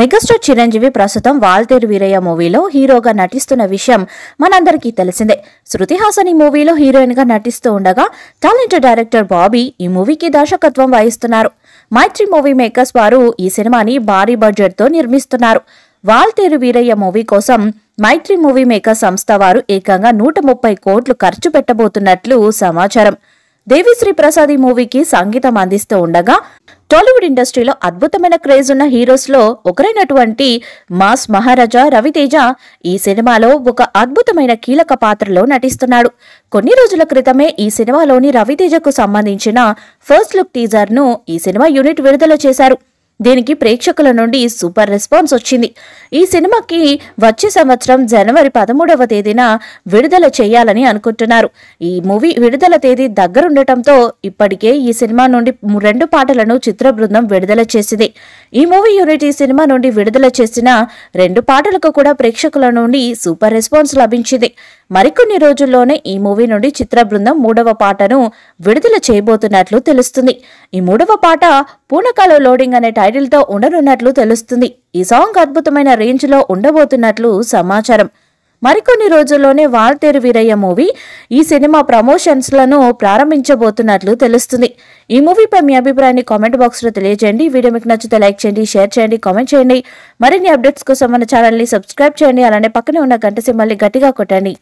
megastar Chiranjeevi ప్రస్తుతం వాల్తేరు వీరయ్య మూవీలో హీరోగా నటిస్తున్న విషయం మనందరికీ తెలిసిందే శృతి హాసన్ ఈ మూవీలో హీరోయిన్ గా నటిస్తూ ఉండగా టాలెంటెడ్ డైరెక్టర్ బాబీ ఈ మూవీకి దర్శకత్వం వహిస్తున్నారు మైత్రి మూవీ మేకర్స్ వారు ఈ సినిమాని భారీ బడ్జెట్ తో నిర్మిస్తున్నారు వాల్తేరు వీరయ్య మూవీ కోసం మైత్రి మూవీ మేకర్ సంస్థ వారు ఏకంగా నూట ముప్పై కోట్లు ఖర్చు పెట్టబోతున్నట్లు సమాచారం దేవిశ్రీ ప్రసాద్ ఈ మూవీకి సంగీతం అందిస్తూ ఉండగా టాలీవుడ్ ఇండస్ట్రీలో అద్భుతమైన క్రేజ్ ఉన్న హీరోస్లో ఒకరైనటువంటి మాస్ మహారాజా రవితేజ ఈ సినిమాలో ఒక అద్భుతమైన కీలక పాత్రలో నటిస్తున్నాడు కొన్ని రోజుల క్రితమే ఈ సినిమాలోని రవితేజకు సంబంధించిన ఫస్ట్ లుక్ టీజర్ను ఈ సినిమా యూనిట్ విడుదల చేశారు దీనికి ప్రేక్షకుల నుండి సూపర్ రెస్పాన్స్ వచ్చింది ఈ సినిమాకి వచ్చే సంవత్సరం జనవరి పదమూడవ తేదీన విడుదల చేయాలని అనుకుంటున్నారు ఈ మూవీ విడుదల తేదీ దగ్గరుండటంతో ఇప్పటికే ఈ సినిమా నుండి రెండు పాటలను చిత్ర బృందం విడుదల చేసింది ఈ మూవీ యూనిట్ ఈ సినిమా నుండి విడుదల చేసిన రెండు పాటలకు కూడా ప్రేక్షకుల నుండి సూపర్ రెస్పాన్స్ లభించింది మరికొన్ని రోజుల్లోనే ఈ మూవీ నుండి చిత్ర బృందం మూడవ పాటను విడుదల చేయబోతున్నట్లు తెలుస్తుంది ఈ మూడవ పాట పూనకాలో లోడింగ్ అనే టైటిల్తో ఉండనున్నట్లు తెలుస్తుంది ఈ సాంగ్ అద్భుతమైన రేంజ్లో ఉండబోతున్నట్లు సమాచారం మరికొన్ని రోజుల్లోనే వాల్తేరు వీరయ్య మూవీ ఈ సినిమా ప్రమోషన్స్లను ప్రారంభించబోతున్నట్లు తెలుస్తుంది ఈ మూవీపై మీ అభిప్రాయాన్ని కామెంట్ బాక్స్లో తెలియజేయండి వీడియో మీకు నచ్చితే లైక్ చేయండి షేర్ చేయండి కామెంట్ చేయండి మరిన్ని అప్డేట్స్ కోసం మన ఛానల్ని సబ్స్క్రైబ్ చేయండి అలానే పక్కనే ఉన్న గంట సింబల్ని గట్టిగా కొట్టండి